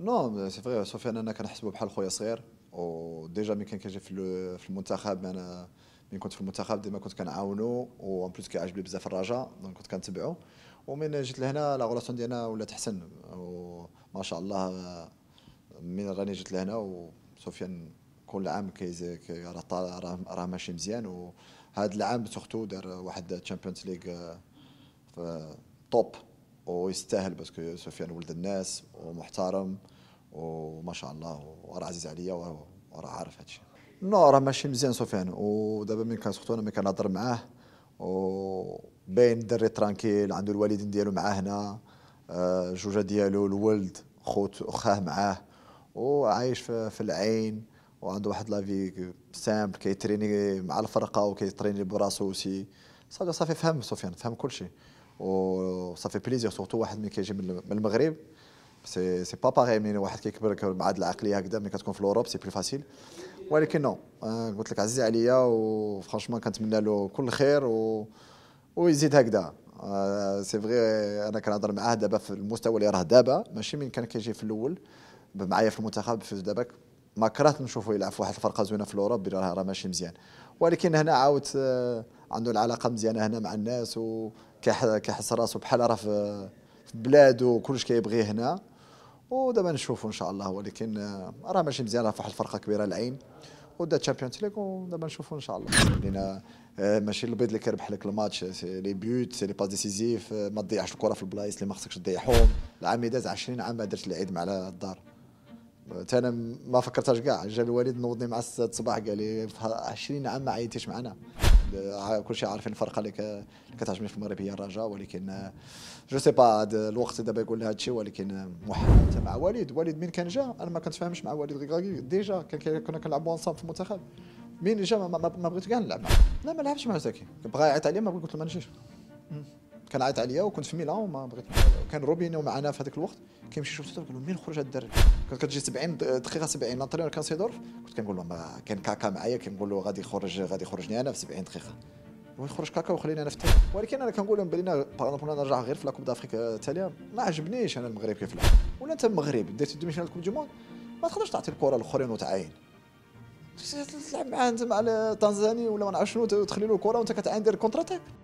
نو سي فري سفيان انا كنحسبو بحال خويا صغير وديجا ملي كان كيجي في المنتخب انا ملي كنت في المنتخب ديما كنت كنعاونو وان بليس كيعجبني بزاف الرجاء دونك كنت كنتبعو ومن جيت لهنا لا غولاسيون ديالنا ولات حسن وما شاء الله من راني جيت لهنا وسفيان كل عام كيزي راه راه ماشي مزيان وهذا العام سورتو دار واحد تشامبيونز ليغ توب ويستاهل باسكو سفيان يعني ولد الناس ومحترم وما شاء الله وراه عزيز عليا وراه عارف هادشي نو راه ماشي مزيان سفيان ودابا ملي سخطو انا ملي كنهضر معاه وباين الدري ترانكيل عنده الوالدين ديالو معاه هنا آه، جوجه ديالو الولد خوت اخاه معاه وعايش في العين وعنده واحد لافي سامبل كيتريني مع الفرقه وكيتريني براسو سي صافي صافي فهم سفيان فهم كل شيء وصافي بليزير سورتو واحد ملي كيجي من المغرب سي سي با باغي من واحد كيكبر بعد العقليه هكذا ملي كتكون في الاوروب سي بلي فاسيل ولكن نو آه، قلت لك عزيز عليا وفرانشمون كنتمنى له كل خير و ويزيد هكذا سي آه، فغي انا كنهضر معاه دابا في المستوى اللي راه دابا ماشي من كان كيجي في الاول معايا في المنتخب في دابا ما كرهت نشوفه يلعب في واحد الفرقه زوينه في الاوروب راه ماشي مزيان ولكن هنا عاود آه، عنده العلاقه مزيانه هنا مع الناس و كيحس راسو بحال راه في بلادو كلش كيبغي هنا ودابا نشوفوا ان شاء الله ولكن راه ماشي مزيان راه فواحد الفرقه كبيره العين ودا تشامبيونز ليغ ودابا نشوفوا ان شاء الله لان آه، ماشي البيض اللي كيربح لك الماتش لي بيوت سي لي باس ديسيزيف ما تضيعش الكره في البلايص اللي ما خصكش تضيعهم العام اللي داز 20 عام ما درتش العيد مع الدار حتى انا ما فكرتهاش كاع جا الوالد نوضني مع 6 الصباح قال لي 20 عام ما عيطتيش معنا كلشي عارفين الفرقه اللي كتعجبني في المغرب هي الرجاء ولكن جو سي با هاد الوقت دابا يقول هذا الشيء ولكن آه، محمد مع وليد وليد من كان جا انا ما كنتفاهمش مع وليد غيغاكي ديجا كنا كنلعبوا انصاب في المنتخب مين جا ما, ما, بغيت كاع نلعب معاه لا ما لعبش معاه زكي بغا يعيط عليا ما قلت له ما نجيش كان عيط عليا وكنت في ميلان وما بغيت كان روبينيو معنا في هذاك الوقت كيمشي شفت قلت له منين خرج هذا الدري كانت كتجي 70 دقيقه 70 لانترينور كان سيدورف كنت كنقول له آه، كان كاكا معايا كنقول له غادي يخرج غادي يخرجني انا في 70 دقيقه ويخرج كاكا وخليني انا في ولكن انا كنقول لهم بلينا باغ نرجع غير في لاكوب دافريك آه، التاليه ما عجبنيش انا المغرب كيف لعب ولا انت المغرب درت الدومي كوب دي موند ما تقدرش تعطي الكره للاخرين وتعاين تلعب مع انت مع التنزاني ولا ما نعرف شنو تخلي له الكره وانت كتعاين دير كونتر اتاك